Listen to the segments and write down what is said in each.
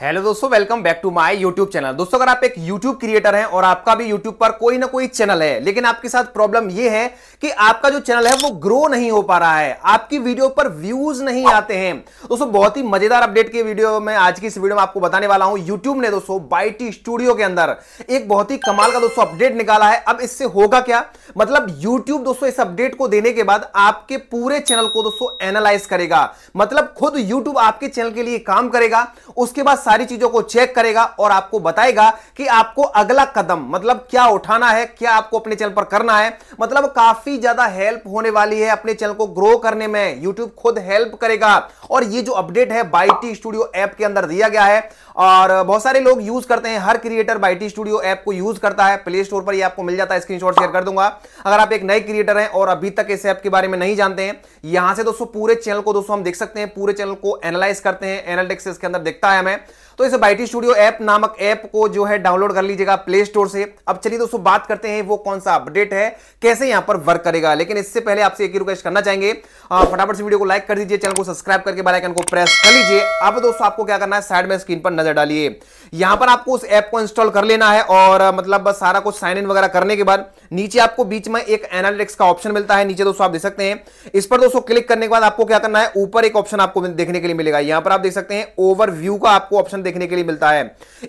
hello दोस्तों welcome back to my YouTube channel दोस्तों अगर आप एक यूट्यूब क्रिएटर हैं और आपका भी यूट्यूब पर कोई ना कोई चैनल है लेकिन आपके साथ प्रॉब्लम यह है कि आपका जो चैनल है वो ग्रो नहीं हो पा रहा है आपकी वीडियो पर व्यूज नहीं आते हैं दोस्तों बहुत ही मजेदार अपडेट की वीडियो में आज की इस वीडियो में आपको बताने वाला हूं यूट्यूब ने दोस्तों बाईटी स्टूडियो के अंदर एक बहुत ही कमाल का दोस्तों अपडेट निकाला है अब इससे होगा क्या मतलब यूट्यूब दोस्तों इस अपडेट को देने के बाद आपके पूरे चैनल को दोस्तों एनालाइज करेगा मतलब खुद यूट्यूब आपके चैनल के लिए काम करेगा उसके बाद सारी चीजों को चेक करेगा और आपको बताएगा कि आपको अगला कदम मतलब क्या उठाना है क्या आपको अपने चैनल पर करना है मतलब काफी ज्यादा हेल्प होने वाली है अपने चैनल को ग्रो करने में यूट्यूब खुद हेल्प करेगा और ये जो अपडेट है बाईटी स्टूडियो ऐप के अंदर दिया गया है और बहुत सारे लोग यूज करते हैं हर क्रिएटर बाईटी स्टूडियो ऐप को यूज करता है प्ले स्टोर पर ये आपको मिल जाता है स्क्रीनशॉट शेयर कर दूंगा अगर आप एक नए क्रिएटर हैं और अभी तक इस ऐप के बारे में नहीं जानते हैं यहां से दोस्तों पूरे चैनल को दोस्तों हम देख सकते हैं पूरे चैनल को एनालाइज करते हैं एनालिटिक्स के अंदर दिखता है हमें तो इस बाईटी स्टूडियो ऐप नामक ऐप को जो है डाउनलोड कर लीजिएगा प्ले स्टोर से अब चलिए दोस्तों बात करते हैं वो कौन सा अपडेट है कैसे यहां पर वर्क करेगा लेकिन इससे पहले आपसे एक ही रिक्वेस्ट करना चाहेंगे फटाफट से वीडियो को लाइक कर दीजिए चैनल को सब्सक्राइब करके बेलाइकन को प्रेस कर लीजिए अब दोस्तों आपको क्या करना है साइड में स्क्रीन पर नजर डालिए यहां पर आपको उस ऐप को इंस्टॉल कर लेना है और मतलब सारा कुछ साइन इन वगैरह करने के बाद नीचे आपको बीच में एक एनालिटिक्स का ऑप्शन मिलता है नीचे दोस्तों आप देख सकते हैं इस पर दोस्तों क्लिक करने के बाद आपको क्या करना है ऊपर एक ऑप्शन आपको देखने के लिए मिलेगा यहां पर आप देख सकते हैं ओवरव्यू का आपको ऑप्शन देखने के लिए मिलता है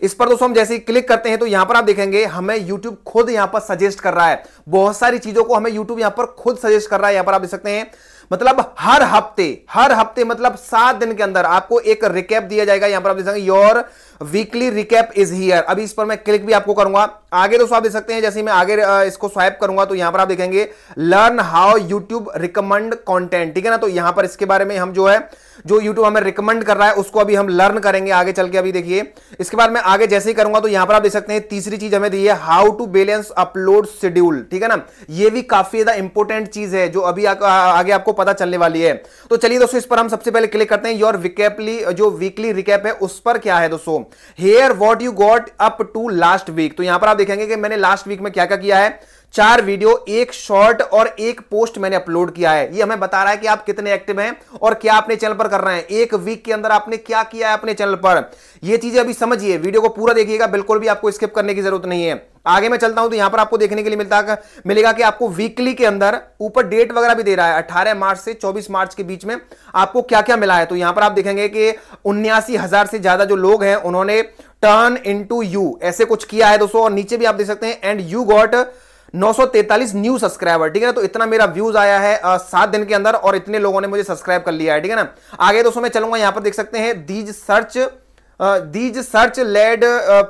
इस पर दोस्तों हम जैसे क्लिक करते हैं तो यहां पर आप देखेंगे हमें यूट्यूब खुद यहां पर सजेस्ट कर रहा है बहुत सारी चीजों को हमें यूट्यूब यहां पर खुद सजेस्ट कर रहा है यहां पर आप देख सकते हैं मतलब हर हफ्ते हर हफ्ते मतलब सात दिन के अंदर आपको एक रिकैप दिया जाएगा यहां पर आप देख सकते हैं your weekly recap is here अभी इस पर मैं क्लिक भी आपको करूंगा आगे दोस्तों आप देख सकते हैं जैसे मैं आगे इसको स्वाइप करूंगा तो यहां पर आप देखेंगे learn how YouTube recommend content ठीक है ना तो यहां पर इसके बारे में हम जो है जो यूट्यूब हमें रिकमेंड कर रहा है उसको अभी हम लर्न करेंगे आगे चल के अभी देखिए इसके बाद मैं आगे जैसे ही करूंगा तो यहां पर आप देख सकते हैं तीसरी चीज हमें दी है how to balance upload schedule ठीक है ना ये भी काफी ज्यादा इंपॉर्टेंट चीज है जो अभी आ, आगे आपको पता चलने वाली है तो चलिए दोस्तों इस पर हम सबसे पहले क्लिक करते हैं योर विकेपली जो वीकली रिकेप है उस पर क्या है दोस्तों here what you got up to last week तो यहां पर आप देखेंगे कि मैंने लास्ट वीक में क्या क्या किया है चार वीडियो एक शॉर्ट और एक पोस्ट मैंने अपलोड किया है ये हमें बता रहा है कि आप कितने एक्टिव हैं और क्या अपने चैनल पर कर रहे हैं एक वीक के अंदर आपने क्या किया है अपने चैनल पर ये चीजें अभी समझिए वीडियो को पूरा देखिएगा बिल्कुल भी आपको स्किप करने की जरूरत नहीं है आगे मैं चलता हूं तो यहां पर आपको देखने के लिए मिलता मिलेगा कि आपको वीकली के अंदर ऊपर डेट वगैरह भी दे रहा है 18 मार्च से 24 मार्च के बीच में आपको क्या क्या मिला है तो यहां पर आप देखेंगे कि उन्यासी हजार से ज्यादा जो लोग हैं उन्होंने टर्न इन टू यू ऐसे कुछ किया है दोस्तों और नीचे भी आप देख सकते हैं and you got 943 new subscriber ठीक है ना तो इतना मेरा व्यूज आया है सात दिन के अंदर और इतने लोगों ने मुझे सब्सक्राइब कर लिया है ठीक है ना आगे दोस्तों मैं चलूंगा यहां पर देख सकते हैं these search these search led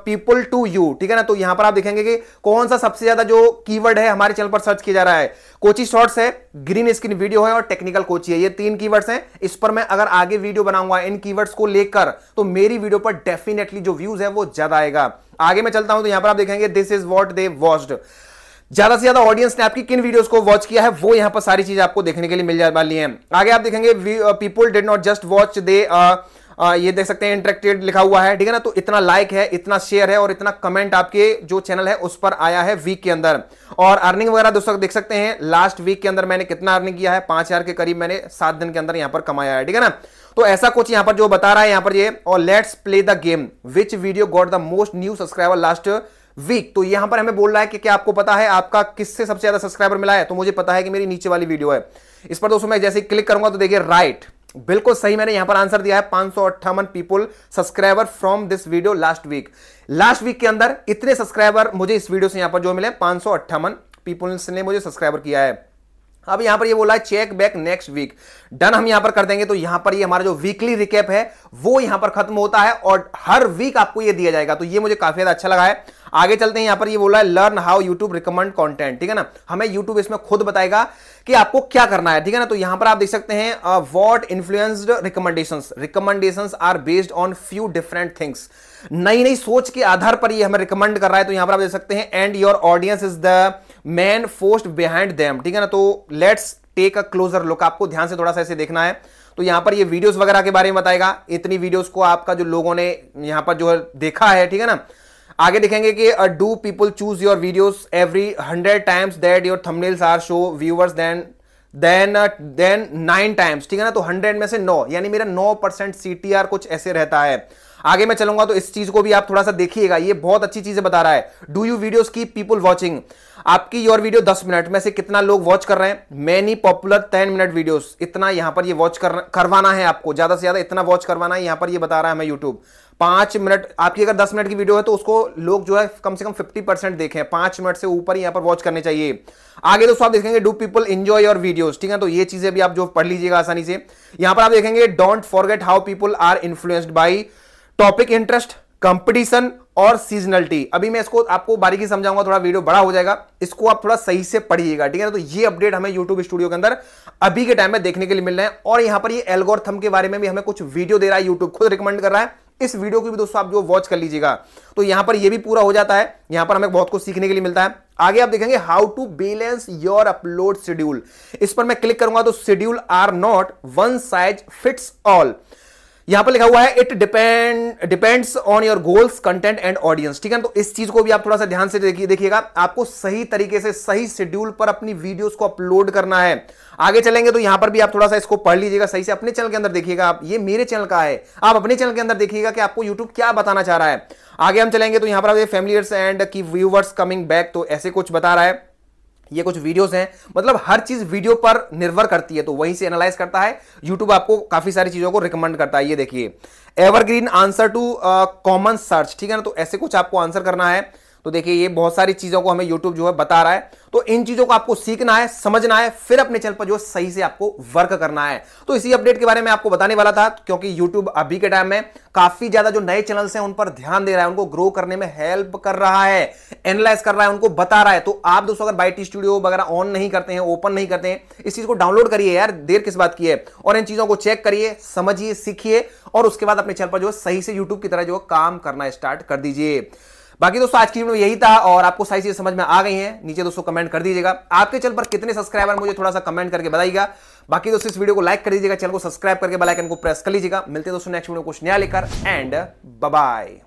people to you ठीक है ना तो यहां पर आप देखेंगे कि कौन सा सबसे ज्यादा जो कीवर्ड है हमारे चैनल पर सर्च किया जा रहा है कोची शॉर्ट्स है ग्रीन स्क्रीन वीडियो है और टेक्निकल कोची है ये तीन कीवर्ड्स हैं इस पर मैं अगर आगे वीडियो बनाऊंगा इन कीवर्ड्स को लेकर तो मेरी वीडियो पर डेफिनेटली जो व्यूज है वो ज्यादा आएगा आगे मैं चलता हूं तो यहां पर आप देखेंगे this is what they watched ज्यादा से ज्यादा ऑडियंस ने आपकी किन वीडियोस को वॉच किया है वो यहां पर सारी चीज आपको देखने के लिए मिल जाने वाली है आगे आप देखेंगे people did not just watch they ये देख सकते हैं इंटरेक्टेड लिखा हुआ है ठीक है ना तो इतना लाइक है इतना शेयर है और इतना कमेंट आपके जो चैनल है उस पर आया है वीक के अंदर और अर्निंग वगैरह दोस्तों देख सकते हैं लास्ट वीक के अंदर मैंने कितना अर्निंग किया है पांच हजार के करीब मैंने सात दिन के अंदर यहां पर कमाया है ठीक है ना तो ऐसा कुछ यहां पर जो बता रहा है यहां पर ये और let's play the game which video got the most new subscriber last week तो यहां पर हमें बोल रहा है कि क्या आपको पता है आपका किससे सबसे ज्यादा सब्सक्राइबर मिला है तो मुझे पता है कि मेरी नीचे वाली वीडियो है इस पर दोस्तों मैं जैसे ही क्लिक करूंगा तो देखिए राइट बिल्कुल सही मैंने यहां पर आंसर दिया है पांच people subscriber from this video last week last week के अंदर इतने सब्सक्राइबर मुझे इस वीडियो से यहां पर जो मिले पांच पीपल्स ने मुझे सब्सक्राइबर किया है अब यहां पर ये बोला है check back next week done हम यहां पर कर देंगे तो यहां पर ये हमारा जो वीकली रिकेप है वो यहां पर खत्म होता है और हर वीक आपको ये दिया जाएगा तो ये मुझे काफी ज्यादा अच्छा लगा है आगे चलते हैं यहां पर ये बोला है learn how YouTube recommend content ठीक है ना हमें यूट्यूब इसमें खुद बताएगा कि आपको क्या करना है ठीक है ना तो यहां पर आप देख सकते हैं what influenced recommendation recommendation are based on few different things नई नई सोच के आधार पर ये हमें रिकमेंड कर रहा है तो यहां पर आप देख सकते हैं and your audience is the main फोस्ट बिहाइंड देम ठीक है ना तो let's take a closer look आपको ध्यान से थोड़ा सा ऐसे देखना है तो यहां पर ये वीडियोस वगैरह के बारे में बताएगा इतनी वीडियोस को आपका जो लोगों ने यहां पर जो है देखा है ठीक है ना आगे देखेंगे कि do people choose your videos every hundred times that your thumbnails are show viewers then then then nine times ठीक है ना तो हंड्रेड में से नौ यानी मेरा नौ परसेंट सी कुछ ऐसे रहता है आगे मैं चलूंगा तो इस चीज को भी आप थोड़ा सा देखिएगा ये बहुत अच्छी चीजें बता रहा है डू यू वीडियो की पीपल वॉचिंग आपकी योर वीडियो दस मिनट में से कितना लोग वॉच कर रहे हैं many popular ten minute videos इतना यहां पर ये वॉच कर, करवाना है आपको ज्यादा से ज्यादा इतना वॉच करवाना है यहां पर ये बता रहा है हमें यूट्यूब पांच मिनट आपकी अगर दस मिनट की वीडियो है तो उसको लोग जो है कम से कम फिफ्टी परसेंट देखें पांच मिनट से ऊपर यहां पर वॉच करने चाहिए आगे दोस्तों आप देखेंगे do people enjoy your videos ठीक है तो ये चीजें भी आप जो पढ़ लीजिएगा आसानी से यहां पर आप देखेंगे don't forget how people are influenced by topic interest competition और सीजनलिटी अभी मैं इसको आपको बारीकी समझाऊंगा थोड़ा वीडियो बड़ा हो जाएगा इसको आप थोड़ा सही से पढ़िएगा ठीक है ना तो ये अपडेट हमें यूट्यूब स्टूडियो के अंदर अभी के टाइम में देखने के लिए मिल रहे हैं और यहां पर ये एल्गोरथम के बारे में भी हमें कुछ वीडियो दे रहा है यूट्यूब खुद रिकमेंड कर रहा है इस वीडियो को भी दोस्तों आप जो वॉच कर लीजिएगा तो यहां पर यह भी पूरा हो जाता है यहां पर हमें बहुत कुछ सीखने के लिए मिलता है आगे आप देखेंगे how to balance your upload schedule इस पर मैं क्लिक करूंगा तो schedule are not one size fits all यहां पर लिखा हुआ है it depend depends on your goals content and audience ठीक है तो इस चीज को भी आप थोड़ा सा ध्यान से देखिए देखिएगा आपको सही तरीके से सही शेड्यूल पर अपनी वीडियोस को अपलोड करना है आगे चलेंगे तो यहां पर भी आप थोड़ा सा इसको पढ़ लीजिएगा सही से अपने चैनल के अंदर देखिएगा आप ये मेरे चैनल का है आप अपने चैनल के अंदर देखिएगा कि आपको यूट्यूब क्या बताना चाह रहा है आगे हम चलेंगे तो यहां पर familiars and key viewers coming back तो ऐसे कुछ बता रहा है ये कुछ वीडियोस हैं मतलब हर चीज वीडियो पर निर्भर करती है तो वहीं से एनालाइज करता है यूट्यूब आपको काफी सारी चीजों को रिकमेंड करता है ये देखिए evergreen answer to common search ठीक है ना तो ऐसे कुछ आपको आंसर करना है तो देखिए ये बहुत सारी चीज़ों को हमें यूट्यूब जो है बता रहा है तो इन चीज़ों को आपको सीखना है समझना है फिर अपने चैनल पर जो सही से आपको वर्क करना है तो इसी अपडेट के बारे में आपको बताने वाला था क्योंकि YouTube अभी के टाइम में काफ़ी ज़्यादा जो नए चैनल्स हैं उन पर ध्यान दे रहा है उनको ग्रो करने में हेल्प कर रहा है एनालाइज कर रहा है उनको बता रहा है तो आप दोस्तों अगर बाइटी स्टूडियो वगैरह ऑन नहीं करते हैं ओपन नहीं करते हैं इस चीज़ को डाउनलोड करिए यार देर किस बात की है और इन चीज़ों को चेक करिए समझिए सीखिए और उसके बाद अपने चैनल पर जो सही से यूट्यूब की तरह जो काम करना स्टार्ट कर दीजिए बाकी दोस्तों आज की वीडियो यही था और आपको सारी चीजें समझ में आ गई हैं नीचे दोस्तों कमेंट कर दीजिएगा आपके चैनल पर कितने सब्सक्राइबर मुझे थोड़ा सा कमेंट करके बताइएगा बाकी दोस्तों इस वीडियो को लाइक कर दीजिएगा चैनल को सब्सक्राइब करके आइकन को प्रेस कर लीजिएगा मिलते हैं दोस्तों नेक्स्ट वीडियो कुछ नया लेकर एंड बाय